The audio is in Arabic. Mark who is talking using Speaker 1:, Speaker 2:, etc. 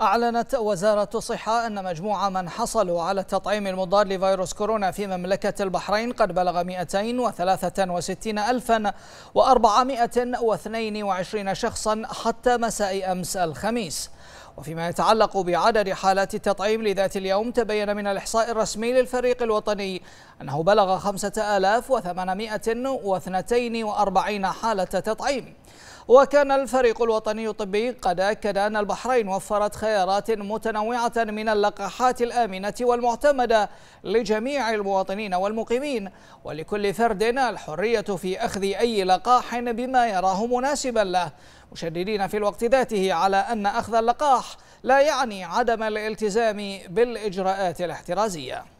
Speaker 1: أعلنت وزارة الصحة أن مجموع من حصلوا على التطعيم المضاد لفيروس كورونا في مملكة البحرين قد بلغ 263 ألفا و422 شخصا حتى مساء أمس الخميس وفيما يتعلق بعدد حالات التطعيم لذات اليوم تبين من الإحصاء الرسمي للفريق الوطني أنه بلغ 5842 حالة تطعيم وكان الفريق الوطني الطبي قد أكد أن البحرين وفرت خيارات متنوعة من اللقاحات الآمنة والمعتمدة لجميع المواطنين والمقيمين ولكل فرد الحرية في أخذ أي لقاح بما يراه مناسبا له مشددين في الوقت ذاته على أن أخذ اللقاح لا يعني عدم الالتزام بالإجراءات الاحترازية